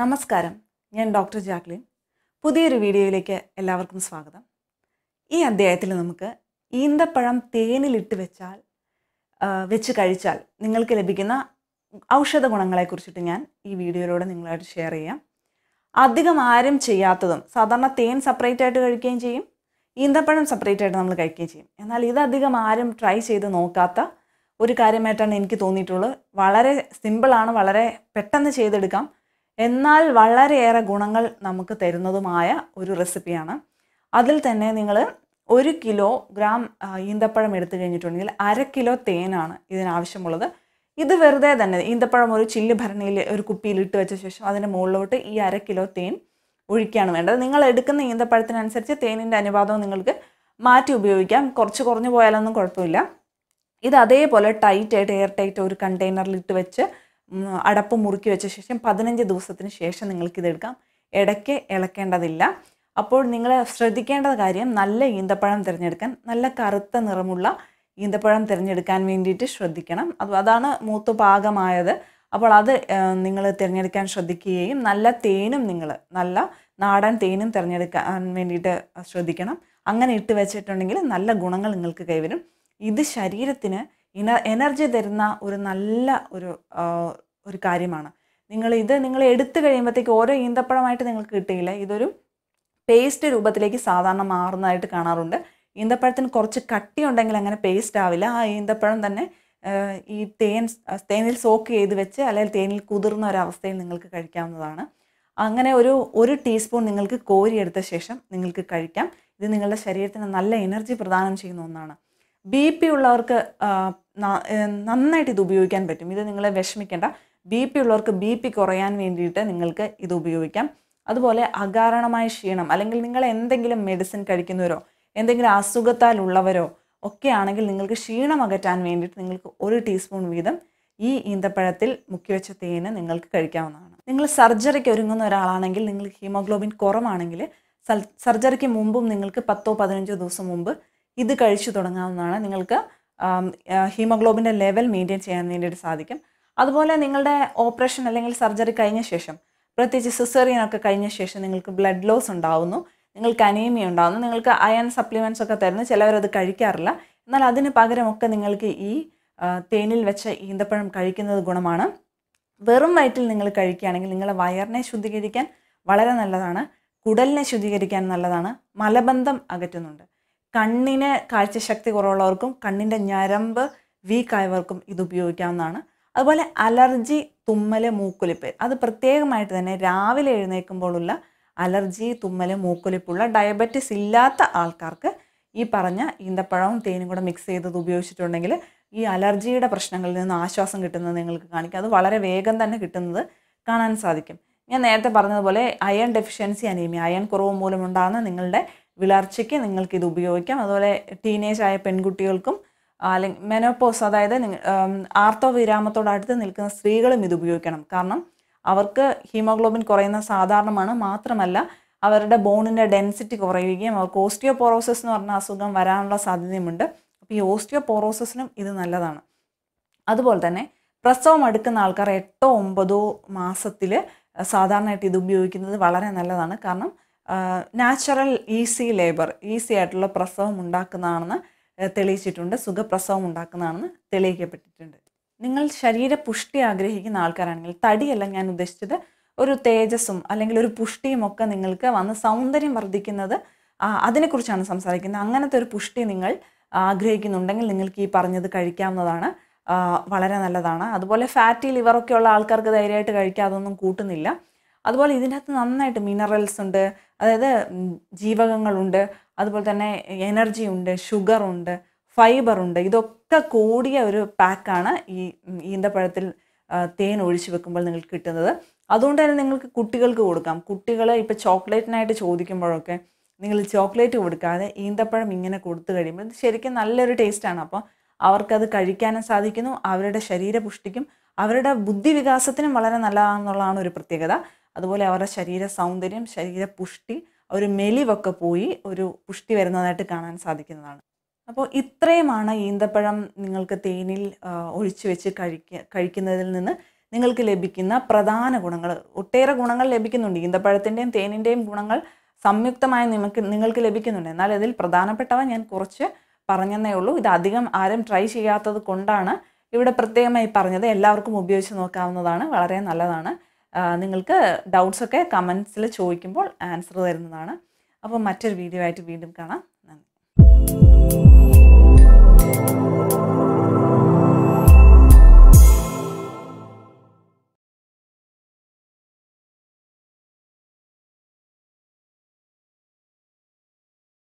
നമസ്കാരം ഞാൻ doctor Jacqueline പുതിയൊരു വീഡിയോയിലേക്ക് എല്ലാവർക്കും സ്വാഗതം ഈ അധ്യായത്തിൽ നമുക്ക് ഈന്തപ്പഴം തേനിലിട്ട് വെച്ചാൽ വെച്ച് കഴിച്ചാൽ നിങ്ങൾക്ക് ലഭിക്കുന്ന ഔഷധ ഗുണങ്ങളെക്കുറിച്ചിട്ട് ഞാൻ ഈ വീഡിയോയിലൂടെ നിങ്ങളായിട്ട് ഷെയർ ചെയ്യാം അധികം ആരും ചെയ്യാത്തതും സാധാരണ തേൻ സെപ്പറേറ്റ് ആയിട്ട് കഴിക്കുകയും ചെയ്യും ഈന്തപ്പഴം സെപ്പറേറ്റ് ആയിട്ട് നമ്മൾ കഴിക്കുകയും ചെയ്യും എന്നാൽ ഇതധികം ആരും ട്രൈ ചെയ്ത് നോക്കാത്ത ഒരു കാര്യമായിട്ടാണ് എനിക്ക് തോന്നിയിട്ടുള്ളത് വളരെ സിമ്പിളാണ് വളരെ പെട്ടെന്ന് ചെയ്തെടുക്കാം എന്നാൽ വളരെയേറെ ഗുണങ്ങൾ നമുക്ക് തരുന്നതുമായ ഒരു റെസിപ്പിയാണ് അതിൽ തന്നെ നിങ്ങൾ ഒരു കിലോ ഗ്രാം ഈന്തപ്പഴം എടുത്തു കഴിഞ്ഞിട്ടുണ്ടെങ്കിൽ അര കിലോ തേനാണ് ഇതിനാവശ്യമുള്ളത് ഇത് വെറുതെ തന്നെ ഈന്തപ്പഴം ഒരു ചില്ല് ഭരണിയിൽ ഒരു കുപ്പിയിൽ ഇട്ട് വെച്ച ശേഷം അതിൻ്റെ മുകളിലോട്ട് ഈ അര കിലോ തേൻ ഒഴിക്കുകയാണ് വേണ്ടത് നിങ്ങൾ എടുക്കുന്ന ഈന്തപ്പഴത്തിനനുസരിച്ച് തേനിൻ്റെ അനുപാതം നിങ്ങൾക്ക് മാറ്റി ഉപയോഗിക്കാം കുറച്ച് കുറഞ്ഞു പോയാലൊന്നും കുഴപ്പമില്ല ഇത് അതേപോലെ ടൈറ്റ് ആയിട്ട് എയർ ടൈറ്റ് ഒരു കണ്ടെയ്നറിൽ ഇട്ട് വെച്ച് അടപ്പ് മുറുക്കി വെച്ച ശേഷം പതിനഞ്ച് ദിവസത്തിന് ശേഷം നിങ്ങൾക്കിതെടുക്കാം ഇടയ്ക്ക് ഇളക്കേണ്ടതില്ല അപ്പോൾ നിങ്ങൾ ശ്രദ്ധിക്കേണ്ട കാര്യം നല്ല ഈന്തപ്പഴം തിരഞ്ഞെടുക്കാൻ നല്ല കറുത്ത നിറമുള്ള ഈന്തപ്പഴം തിരഞ്ഞെടുക്കാൻ വേണ്ടിയിട്ട് ശ്രദ്ധിക്കണം അത് അതാണ് മൂത്ത് പാകമായത് അപ്പോൾ അത് നിങ്ങൾ തിരഞ്ഞെടുക്കാൻ ശ്രദ്ധിക്കുകയും നല്ല തേനും നിങ്ങൾ നല്ല നാടൻ തേനും തിരഞ്ഞെടുക്കാൻ വേണ്ടിയിട്ട് ശ്രദ്ധിക്കണം അങ്ങനെ ഇട്ട് വെച്ചിട്ടുണ്ടെങ്കിൽ നല്ല ഗുണങ്ങൾ നിങ്ങൾക്ക് കൈവരും ഇത് ശരീരത്തിന് എനർജി തരുന്ന ഒരു നല്ല ഒരു ഒരു കാര്യമാണ് നിങ്ങൾ ഇത് നിങ്ങൾ എടുത്തു കഴിയുമ്പോഴത്തേക്ക് ഓരോ ഈന്തപ്പഴമായിട്ട് നിങ്ങൾക്ക് കിട്ടിയില്ല ഇതൊരു പേസ്റ്റ് രൂപത്തിലേക്ക് സാധാരണ മാറുന്നതായിട്ട് കാണാറുണ്ട് ഈന്തപ്പഴത്തിന് കുറച്ച് കട്ടി ഉണ്ടെങ്കിൽ അങ്ങനെ പേസ്റ്റ് ആവില്ല ആ ഈന്തപ്പഴം തന്നെ ഈ തേൻ തേനിൽ സോക്ക് ചെയ്ത് വെച്ച് അല്ലെങ്കിൽ തേനിൽ കുതിർന്ന ഒരവസ്ഥയിൽ നിങ്ങൾക്ക് കഴിക്കാവുന്നതാണ് അങ്ങനെ ഒരു ഒരു ടീസ്പൂൺ നിങ്ങൾക്ക് കോരിയെടുത്ത ശേഷം നിങ്ങൾക്ക് കഴിക്കാം ഇത് നിങ്ങളുടെ ശരീരത്തിന് നല്ല എനർജി പ്രദാനം ചെയ്യുന്ന ഒന്നാണ് ബി പി ഉള്ളവർക്ക് നന്നായിട്ട് ഇത് ഉപയോഗിക്കാൻ പറ്റും ഇത് നിങ്ങളെ വിഷമിക്കേണ്ട ബി പി ഉള്ളവർക്ക് ബി പി കുറയാൻ വേണ്ടിയിട്ട് നിങ്ങൾക്ക് ഇത് ഉപയോഗിക്കാം അതുപോലെ അകാരണമായ ക്ഷീണം അല്ലെങ്കിൽ നിങ്ങൾ എന്തെങ്കിലും മെഡിസിൻ കഴിക്കുന്നവരോ എന്തെങ്കിലും അസുഖത്താൽ ഉള്ളവരോ ഒക്കെ ആണെങ്കിൽ നിങ്ങൾക്ക് ക്ഷീണം അകറ്റാൻ വേണ്ടിയിട്ട് നിങ്ങൾക്ക് ഒരു ടീസ്പൂൺ വീതം ഈ ഈന്തപ്പഴത്തിൽ മുക്കിവെച്ച തേന് നിങ്ങൾക്ക് കഴിക്കാവുന്നതാണ് നിങ്ങൾ സർജറിക്ക് ഒരുങ്ങുന്ന ഒരാളാണെങ്കിൽ നിങ്ങൾ ഹീമോഗ്ലോബിൻ കുറവാണെങ്കിൽ സർജറിക്ക് മുമ്പും നിങ്ങൾക്ക് പത്തോ പതിനഞ്ചോ ദിവസം മുമ്പ് ഇത് കഴിച്ചു തുടങ്ങാവുന്നതാണ് നിങ്ങൾക്ക് ഹീമോഗ്ലോബിൻ്റെ ലെവൽ മെയിൻറ്റെയിൻ ചെയ്യാൻ വേണ്ടിയിട്ട് സാധിക്കും അതുപോലെ നിങ്ങളുടെ ഓപ്പറേഷൻ അല്ലെങ്കിൽ സർജറി കഴിഞ്ഞ ശേഷം പ്രത്യേകിച്ച് സിസേറിയനൊക്കെ കഴിഞ്ഞ ശേഷം നിങ്ങൾക്ക് ബ്ലഡ് ലോസ് ഉണ്ടാവുന്നു നിങ്ങൾക്ക് അനീമിയ ഉണ്ടാകുന്നു നിങ്ങൾക്ക് അയൺ സപ്ലിമെൻറ്റ്സ് ഒക്കെ തരുന്നു ചിലവരത് കഴിക്കാറില്ല എന്നാൽ അതിന് പകരമൊക്കെ നിങ്ങൾക്ക് ഈ തേനിൽ വെച്ച ഈന്തപ്പഴം കഴിക്കുന്നത് ഗുണമാണ് വെറും വയറ്റിൽ നിങ്ങൾ കഴിക്കുകയാണെങ്കിൽ നിങ്ങളുടെ വയറിനെ ശുദ്ധീകരിക്കാൻ വളരെ നല്ലതാണ് കുടലിനെ ശുദ്ധീകരിക്കാൻ നല്ലതാണ് മലബന്ധം അകറ്റുന്നുണ്ട് കണ്ണിന് കാഴ്ചശക്തി കുറവുള്ളവർക്കും കണ്ണിൻ്റെ ഞരമ്പ് വീക്കായവർക്കും ഇത് ഉപയോഗിക്കാവുന്നതാണ് അതുപോലെ അലർജി തുമ്മൽ മൂക്കൊലിപ്പ് അത് പ്രത്യേകമായിട്ട് തന്നെ രാവിലെ എഴുന്നേൽക്കുമ്പോഴുള്ള അലർജി തുമ്മൽ മൂക്കൊലിപ്പുള്ള ഡയബറ്റിസ് ഇല്ലാത്ത ആൾക്കാർക്ക് ഈ പറഞ്ഞ ഈന്തപ്പഴവും തേനും കൂടെ മിക്സ് ചെയ്തത് ഉപയോഗിച്ചിട്ടുണ്ടെങ്കിൽ ഈ അലർജിയുടെ പ്രശ്നങ്ങളിൽ നിന്ന് ആശ്വാസം കിട്ടുന്നത് നിങ്ങൾക്ക് കാണിക്കാം അത് വളരെ വേഗം തന്നെ കിട്ടുന്നത് കാണാൻ സാധിക്കും ഞാൻ നേരത്തെ പറഞ്ഞതുപോലെ അയൺ ഡെഫിഷ്യൻസി അനീമിയ അയൺ കുറവ് മൂലമുണ്ടാകുന്ന നിങ്ങളുടെ വിളർച്ചയ്ക്ക് നിങ്ങൾക്ക് ഇത് ഉപയോഗിക്കാം അതുപോലെ ടീനേജ് ആയ പെൺകുട്ടികൾക്കും അല്ലെങ്കിൽ മെനോപോസ് അതായത് ആർത്തവ വിരാമത്തോടടുത്ത് നിൽക്കുന്ന സ്ത്രീകളും ഇത് ഉപയോഗിക്കണം കാരണം അവർക്ക് ഹീമോഗ്ലോബിൻ കുറയുന്ന സാധാരണമാണ് മാത്രമല്ല അവരുടെ ബോണിൻ്റെ ഡെൻസിറ്റി കുറയുകയും അവർക്ക് ഓസ്റ്റിയോപോറോസിസ് എന്ന് പറഞ്ഞ അസുഖം വരാനുള്ള സാധ്യതയുമുണ്ട് അപ്പോൾ ഈ ഓസ്റ്റിയോപോറോസിസിനും ഇത് നല്ലതാണ് അതുപോലെ തന്നെ പ്രസവം അടുക്കുന്ന ആൾക്കാർ എട്ടോ ഒമ്പതോ മാസത്തിൽ സാധാരണയായിട്ട് ഇത് ഉപയോഗിക്കുന്നത് വളരെ നല്ലതാണ് കാരണം നാച്ചുറൽ ഈസി ലേബർ ഈസി ആയിട്ടുള്ള പ്രസവം ഉണ്ടാക്കുന്നതാണെന്ന് തെളിയിച്ചിട്ടുണ്ട് സുഖപ്രസവം ഉണ്ടാക്കുന്നതാണെന്ന് തെളിയിക്കപ്പെട്ടിട്ടുണ്ട് നിങ്ങൾ ശരീര പുഷ്ടി ആഗ്രഹിക്കുന്ന ആൾക്കാരാണെങ്കിൽ തടിയല്ല ഞാൻ ഉദ്ദേശിച്ചത് ഒരു തേജസ്സും അല്ലെങ്കിൽ ഒരു പുഷ്ടിയും ഒക്കെ നിങ്ങൾക്ക് വന്ന് സൗന്ദര്യം വർദ്ധിക്കുന്നത് അതിനെക്കുറിച്ചാണ് സംസാരിക്കുന്നത് അങ്ങനത്തെ ഒരു പുഷ്ടി നിങ്ങൾ ആഗ്രഹിക്കുന്നുണ്ടെങ്കിൽ നിങ്ങൾക്ക് ഈ പറഞ്ഞത് കഴിക്കാവുന്നതാണ് വളരെ നല്ലതാണ് അതുപോലെ ഫാറ്റി ലിവറൊക്കെ ഉള്ള ആൾക്കാർക്ക് ധൈര്യമായിട്ട് കഴിക്കാം അതൊന്നും കൂട്ടുന്നില്ല അതുപോലെ ഇതിനകത്ത് നന്നായിട്ട് മിനറൽസ് ഉണ്ട് അതായത് ജീവകങ്ങളുണ്ട് അതുപോലെ തന്നെ എനർജി ഉണ്ട് ഷുഗർ ഉണ്ട് ഫൈബർ ഉണ്ട് ഇതൊക്കെ കൂടിയ ഒരു പാക്കാണ് ഈ ഈന്തപ്പഴത്തിൽ തേൻ ഒഴിച്ചു വെക്കുമ്പോൾ നിങ്ങൾക്ക് കിട്ടുന്നത് അതുകൊണ്ട് തന്നെ നിങ്ങൾക്ക് കുട്ടികൾക്ക് കൊടുക്കാം കുട്ടികൾ ഇപ്പോൾ ചോക്ലേറ്റിനായിട്ട് ചോദിക്കുമ്പോഴൊക്കെ നിങ്ങൾ ചോക്ലേറ്റ് കൊടുക്കാതെ ഈന്തപ്പഴം ഇങ്ങനെ കൊടുത്തു കഴിയുമ്പോൾ ശരിക്കും നല്ലൊരു ടേസ്റ്റാണ് അപ്പോൾ അവർക്കത് കഴിക്കാനും സാധിക്കുന്നു അവരുടെ ശരീരപുഷ്ടിക്കും അവരുടെ ബുദ്ധി വികാസത്തിനും വളരെ നല്ലതാണെന്നുള്ളതാണ് ഒരു പ്രത്യേകത അതുപോലെ അവരുടെ ശരീര സൗന്ദര്യം ശരീരപുഷ്ടി ഒരു മെലിവൊക്കെ പോയി ഒരു പുഷ്ടി വരുന്നതായിട്ട് കാണാൻ സാധിക്കുന്നതാണ് അപ്പോൾ ഇത്രയുമാണ് ഈന്തപ്പഴം നിങ്ങൾക്ക് തേനിൽ ഒഴിച്ചു വെച്ച് കഴിക്ക കഴിക്കുന്നതിൽ നിന്ന് നിങ്ങൾക്ക് ലഭിക്കുന്ന പ്രധാന ഗുണങ്ങൾ ഒട്ടേറെ ഗുണങ്ങൾ ലഭിക്കുന്നുണ്ട് ഈന്തപ്പഴത്തിൻ്റെയും തേനിൻ്റെയും ഗുണങ്ങൾ സംയുക്തമായി നിങ്ങൾക്ക് നിങ്ങൾക്ക് ലഭിക്കുന്നുണ്ട് എന്നാൽ ഇതിൽ പ്രധാനപ്പെട്ടവ ഞാൻ കുറച്ച് പറഞ്ഞെന്നേ ഉള്ളൂ ഇത് അധികം ആരും ട്രൈ ചെയ്യാത്തത് കൊണ്ടാണ് ഇവിടെ പ്രത്യേകമായി പറഞ്ഞത് എല്ലാവർക്കും ഉപയോഗിച്ച് നോക്കാവുന്നതാണ് വളരെ നല്ലതാണ് നിങ്ങൾക്ക് ഡൗട്ട്സൊക്കെ കമൻസിൽ ചോദിക്കുമ്പോൾ ആൻസർ തരുന്നതാണ് അപ്പോൾ മറ്റൊരു വീഡിയോ ആയിട്ട് വീണ്ടും കാണാം